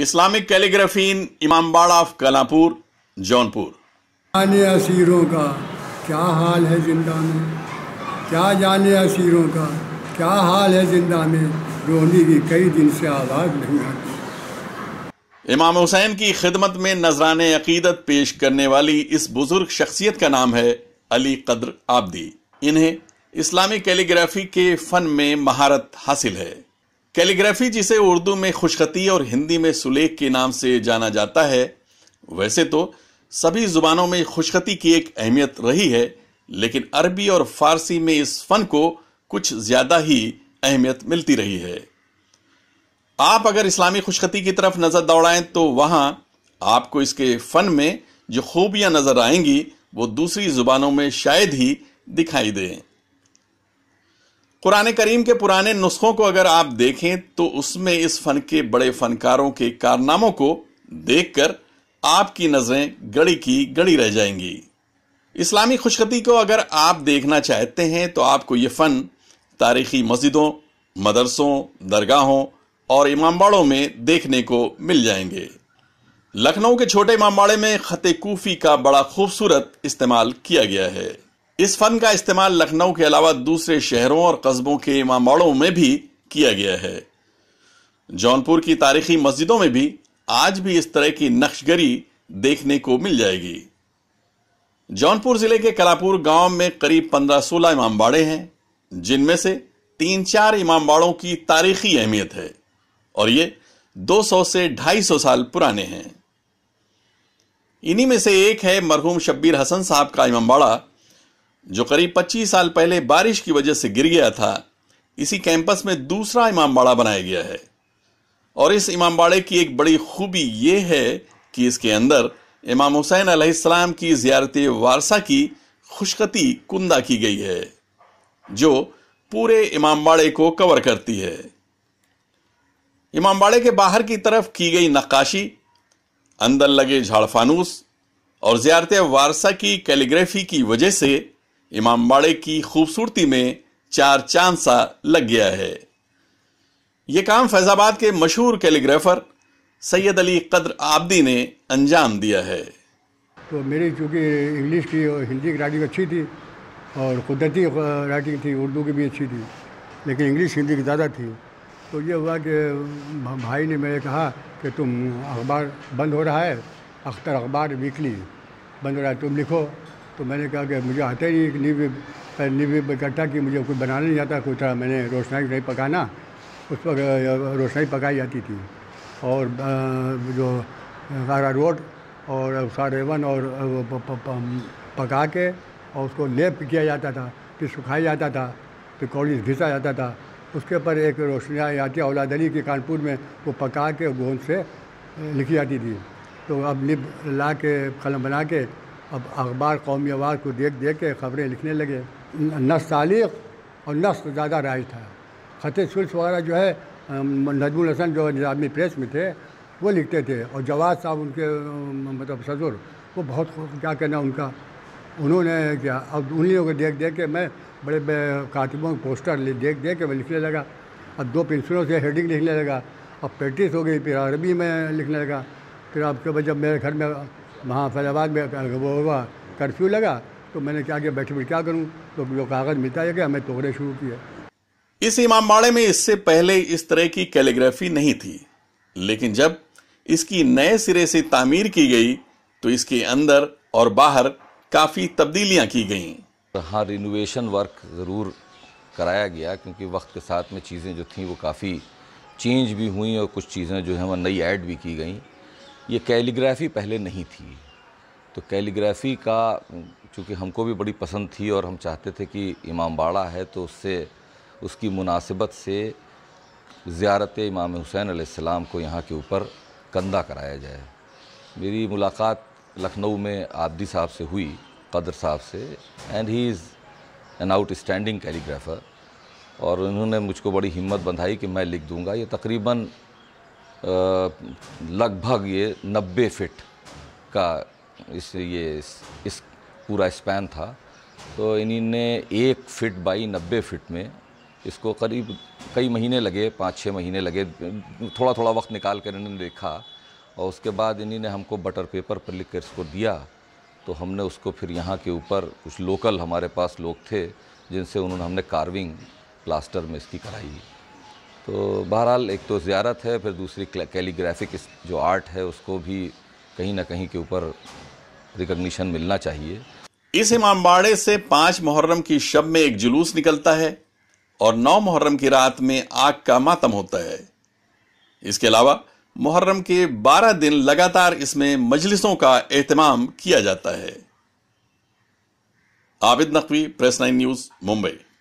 Islamic کیلیگرافین امام امام باڑہ کلاپور جون اسیروں کا کیا حال ہے زندہ زندہ میں میں کیا کیا جانے اسیروں کا حال ہے کی کئی دن سے آواز نہیں آتی امام حسین کی خدمت میں نذران عقیدت پیش کرنے والی اس بزرگ شخصیت کا نام ہے علی قدر آبدی انہیں اسلامی کیلیگرافی کے فن میں مہارت حاصل ہے کیلیگرافی جسے اردو میں خوشخطی اور ہندی میں سلیک کے نام سے جانا جاتا ہے ویسے تو سبھی زبانوں میں خوشخطی کی ایک اہمیت رہی ہے لیکن عربی اور فارسی میں اس فن کو کچھ زیادہ ہی اہمیت ملتی رہی ہے آپ اگر اسلامی خوشخطی کی طرف نظر دوڑائیں تو وہاں آپ کو اس کے فن میں جو خوبیاں نظر آئیں گی وہ دوسری زبانوں میں شاید ہی دکھائی دیں قرآن کریم کے پرانے نسخوں کو اگر آپ دیکھیں تو اس میں اس فن کے بڑے فنکاروں کے کارناموں کو دیکھ کر آپ کی نظریں گڑی کی گڑی رہ جائیں گی اسلامی خوشخطی کو اگر آپ دیکھنا چاہتے ہیں تو آپ کو یہ فن تاریخی مسجدوں مدرسوں درگاہوں اور امام باڑوں میں دیکھنے کو مل جائیں گے لکھنؤ کے چھوٹے امام باڑے میں خط کوفی کا بڑا خوبصورت استعمال کیا گیا ہے اس فن کا استعمال لکھنؤ کے علاوہ دوسرے شہروں اور قصبوں کے اماماڑوں میں بھی کیا گیا ہے جونپور کی تاریخی مسجدوں میں بھی آج بھی اس طرح کی نقش گری دیکھنے کو مل جائے گی جونپور ضلع کے کلاپور گاؤں میں قریب پندرہ سولہ امام باڑے ہیں جن میں سے تین چار امام باڑوں کی تاریخی اہمیت ہے اور یہ دو سو سے ڈھائی سو سال پرانے ہیں انہی میں سے ایک ہے مرحوم شبیر حسن صاحب کا امام باڑہ جو قریب پچیس سال پہلے بارش کی وجہ سے گر گیا تھا اسی کیمپس میں دوسرا امام باڑا بنایا گیا ہے اور اس امام باڑے کی ایک بڑی خوبی یہ ہے کہ اس کے اندر امام حسین علیہ السلام کی زیارت وارثہ کی خوشکتی کندہ کی گئی ہے جو پورے امام باڑے کو کور کرتی ہے امام باڑے کے باہر کی طرف کی گئی نقاشی اندر لگے جھاڑ فانوس اور زیارت وارثہ کی کیلیگرافی کی وجہ سے امام باڑے کی خوبصورتی میں چار چاند سا لگ گیا ہے یہ کام فیض آباد کے مشہور کیلیگرافر سید علی قدر آبدی نے انجام دیا ہے تو میری چونکہ انگلش کی اور ہندی کی رائٹنگ اچھی تھی اور قدرتی رائٹنگ تھی اردو کی بھی اچھی تھی لیکن انگلش ہندی کی زیادہ تھی تو یہ ہوا کہ بھائی نے میرے کہا کہ تم اخبار بند ہو رہا ہے اختر اخبار ویکلی بند ہو رہا ہے تم لکھو تو میں نے کہا کہ مجھے آتا ہی ایک نیو نیو کٹھا کہ مجھے کوئی بنانا نہیں جاتا طرح میں نے روشنائی نہیں پکانا اس پر روشنائی پکائی جاتی تھی اور جو سارا روڈ اور سارا ون اور پکا کے اور اس کو لیپ کیا جاتا تھا پھر سکھایا جاتا تھا پھر کوڑی گھسا جاتا تھا اس کے اوپر ایک روشنی آتی ہے علی کی کانپور میں وہ پکا کے گوند سے لکھی جاتی تھی تو اب نب لا کے قلم بنا کے اب اخبار قومی آواز کو دیکھ دیکھ کے خبریں لکھنے لگے نس تعلیق اور نسل زیادہ رائج تھا خط سلس وغیرہ جو ہے نجم الحسن جو نظامی پریس میں تھے وہ لکھتے تھے اور جواد صاحب ان کے مطلب سزر وہ بہت کیا کہنا ان کا انہوں نے کیا اب انہیں دیکھ دیکھ کے میں بڑے کاتبوں پوسٹر دیکھ دیکھ کے میں لکھنے لگا اب دو پنسلوں سے ہیڈنگ لکھنے لگا اب پریکٹس ہو گئی پھر عربی میں لکھنے لگا پھر کے بعد جب میرے گھر میں وہاں فیض آباد میں وہ ہوا کرفیو لگا تو میں نے کیا کہ بیٹھے بیٹھ کیا کروں تو جو کاغذ ملتا ہے کہ ہمیں توڑے شروع کیے اس امام باڑے میں اس سے پہلے اس طرح کی کیلیگرافی نہیں تھی لیکن جب اس کی نئے سرے سے تعمیر کی گئی تو اس کے اندر اور باہر کافی تبدیلیاں کی گئیں ہاں رینوویشن ورک ضرور کرایا گیا کیونکہ وقت کے ساتھ میں چیزیں جو تھیں وہ کافی چینج بھی ہوئیں اور کچھ چیزیں جو ہیں وہ نئی ایڈ بھی کی گئیں یہ کیلیگرافی پہلے نہیں تھی تو کیلیگرافی کا چونکہ ہم کو بھی بڑی پسند تھی اور ہم چاہتے تھے کہ امام باڑہ ہے تو اس سے اس کی مناسبت سے زیارت امام حسین علیہ السلام کو یہاں کے اوپر کندہ کرایا جائے میری ملاقات لکھنؤ میں عابدی صاحب سے ہوئی قدر صاحب سے and he is an outstanding calligrapher اور انہوں نے مجھ کو بڑی ہمت بندھائی کہ میں لکھ دوں گا یہ تقریباً لگ بھگ یہ نبے فٹ کا اس یہ اس پورا اسپین تھا تو انہیں نے ایک فٹ بائی نبے فٹ میں اس کو قریب کئی مہینے لگے پانچ چھ مہینے لگے تھوڑا تھوڑا وقت نکال کر انہوں نے دیکھا اور اس کے بعد انہیں ہم کو بٹر پیپر پر لکھ کر اس کو دیا تو ہم نے اس کو پھر یہاں کے اوپر کچھ لوکل ہمارے پاس لوگ تھے جن سے انہوں نے ہم نے کارونگ پلاسٹر میں اس کی کرائی تو بہرحال ایک تو زیارت ہے پھر دوسری کیلی گرافک جو آرٹ ہے اس کو بھی کہیں نہ کہیں کے اوپر ریکگنیشن ملنا چاہیے اس امام باڑے سے پانچ محرم کی شب میں ایک جلوس نکلتا ہے اور نو محرم کی رات میں آگ کا ماتم ہوتا ہے اس کے علاوہ محرم کے بارہ دن لگاتار اس میں مجلسوں کا اہتمام کیا جاتا ہے Abid Naqvi press nine news Mumbai